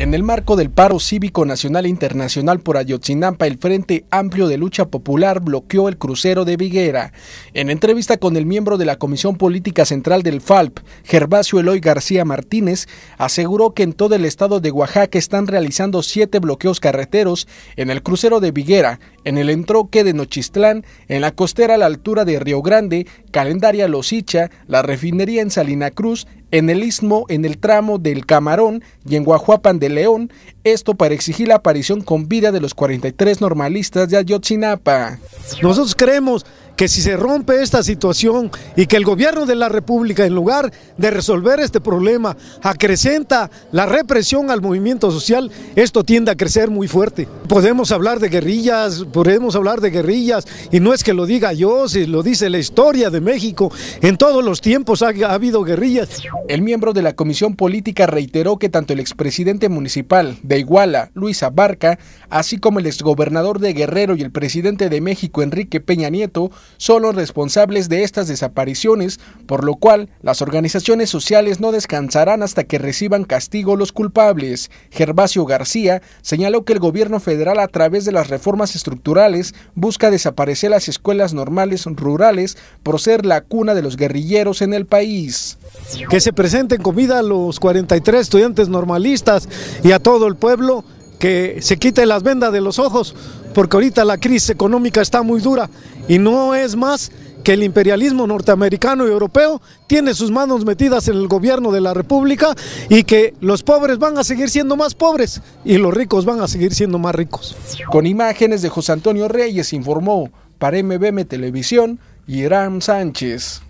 En el marco del paro cívico nacional e internacional por Ayotzinampa, el Frente Amplio de Lucha Popular bloqueó el crucero de Viguera. En entrevista con el miembro de la Comisión Política Central del FALP, Gervasio Eloy García Martínez, aseguró que en todo el estado de Oaxaca están realizando siete bloqueos carreteros en el crucero de Viguera, en el entroque de Nochistlán, en la costera a la altura de Río Grande, Calendaria Losicha, la refinería en Salina Cruz en el istmo, en el tramo del Camarón y en Guajuapan de León, esto para exigir la aparición con vida de los 43 normalistas de Ayotzinapa. Nosotros creemos que si se rompe esta situación y que el gobierno de la República, en lugar de resolver este problema, acrecenta la represión al movimiento social, esto tiende a crecer muy fuerte. Podemos hablar de guerrillas, podemos hablar de guerrillas, y no es que lo diga yo, si lo dice la historia de México, en todos los tiempos ha, ha habido guerrillas. El miembro de la Comisión Política reiteró que tanto el expresidente municipal de Iguala, Luis Abarca, así como el exgobernador de Guerrero y el presidente de México, Enrique Peña Nieto, son los responsables de estas desapariciones, por lo cual las organizaciones sociales no descansarán hasta que reciban castigo los culpables. Gervasio García señaló que el gobierno federal a través de las reformas estructurales busca desaparecer las escuelas normales rurales por ser la cuna de los guerrilleros en el país. Que se presenten comida a los 43 estudiantes normalistas y a todo el pueblo que se quite las vendas de los ojos, porque ahorita la crisis económica está muy dura y no es más que el imperialismo norteamericano y europeo tiene sus manos metidas en el gobierno de la República y que los pobres van a seguir siendo más pobres y los ricos van a seguir siendo más ricos. Con imágenes de José Antonio Reyes informó para MBM Televisión Irán Sánchez.